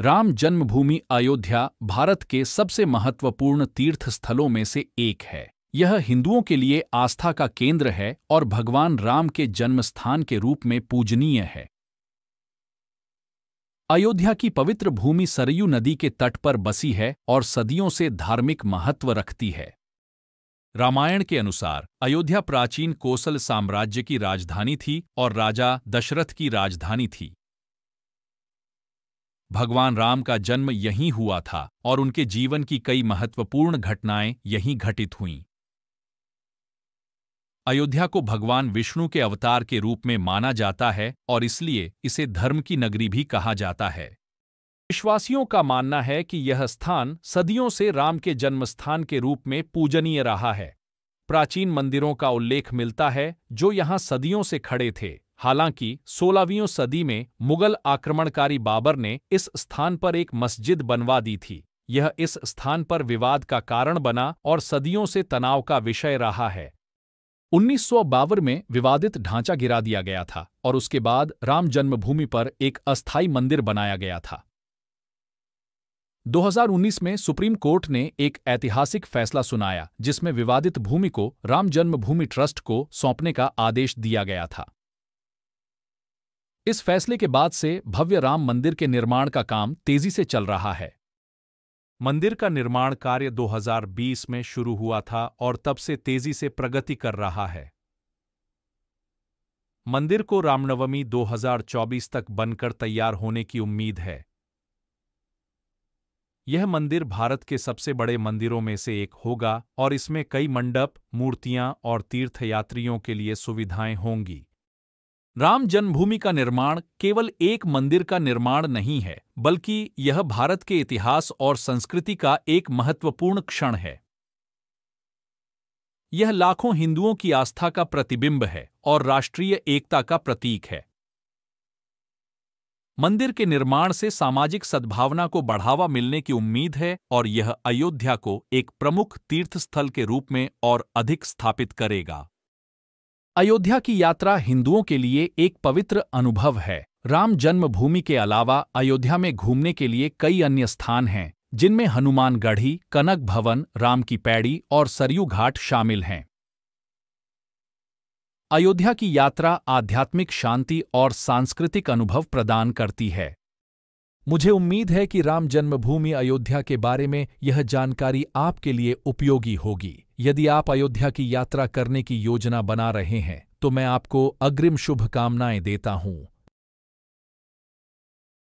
राम जन्मभूमि अयोध्या भारत के सबसे महत्वपूर्ण तीर्थ स्थलों में से एक है यह हिंदुओं के लिए आस्था का केंद्र है और भगवान राम के जन्मस्थान के रूप में पूजनीय है अयोध्या की पवित्र भूमि सरयू नदी के तट पर बसी है और सदियों से धार्मिक महत्व रखती है रामायण के अनुसार अयोध्या प्राचीन कोसल साम्राज्य की राजधानी थी और राजा दशरथ की राजधानी थी भगवान राम का जन्म यहीं हुआ था और उनके जीवन की कई महत्वपूर्ण घटनाएं यहीं घटित हुईं अयोध्या को भगवान विष्णु के अवतार के रूप में माना जाता है और इसलिए इसे धर्म की नगरी भी कहा जाता है विश्वासियों का मानना है कि यह स्थान सदियों से राम के जन्मस्थान के रूप में पूजनीय रहा है प्राचीन मंदिरों का उल्लेख मिलता है जो यहां सदियों से खड़े थे हालांकि 16वीं सदी में मुगल आक्रमणकारी बाबर ने इस स्थान पर एक मस्जिद बनवा दी थी यह इस स्थान पर विवाद का कारण बना और सदियों से तनाव का विषय रहा है उन्नीस में विवादित ढांचा गिरा दिया गया था और उसके बाद राम जन्मभूमि पर एक अस्थायी मंदिर बनाया गया था 2019 में सुप्रीम कोर्ट ने एक ऐतिहासिक फैसला सुनाया जिसमें विवादित भूमि को राम जन्मभूमि ट्रस्ट को सौंपने का आदेश दिया गया था इस फैसले के बाद से भव्य राम मंदिर के निर्माण का काम तेजी से चल रहा है मंदिर का निर्माण कार्य 2020 में शुरू हुआ था और तब से तेजी से प्रगति कर रहा है मंदिर को रामनवमी 2024 तक बनकर तैयार होने की उम्मीद है यह मंदिर भारत के सबसे बड़े मंदिरों में से एक होगा और इसमें कई मंडप मूर्तियां और तीर्थयात्रियों के लिए सुविधाएं होंगी राम जन्मभूमि का निर्माण केवल एक मंदिर का निर्माण नहीं है बल्कि यह भारत के इतिहास और संस्कृति का एक महत्वपूर्ण क्षण है यह लाखों हिंदुओं की आस्था का प्रतिबिंब है और राष्ट्रीय एकता का प्रतीक है मंदिर के निर्माण से सामाजिक सद्भावना को बढ़ावा मिलने की उम्मीद है और यह अयोध्या को एक प्रमुख तीर्थस्थल के रूप में और अधिक स्थापित करेगा अयोध्या की यात्रा हिंदुओं के लिए एक पवित्र अनुभव है राम जन्मभूमि के अलावा अयोध्या में घूमने के लिए कई अन्य स्थान हैं जिनमें हनुमानगढ़ी कनक भवन राम की पैड़ी और सरयू घाट शामिल हैं अयोध्या की यात्रा आध्यात्मिक शांति और सांस्कृतिक अनुभव प्रदान करती है मुझे उम्मीद है कि राम जन्मभूमि अयोध्या के बारे में यह जानकारी आपके लिए उपयोगी होगी यदि आप अयोध्या की यात्रा करने की योजना बना रहे हैं तो मैं आपको अग्रिम शुभकामनाएं देता हूं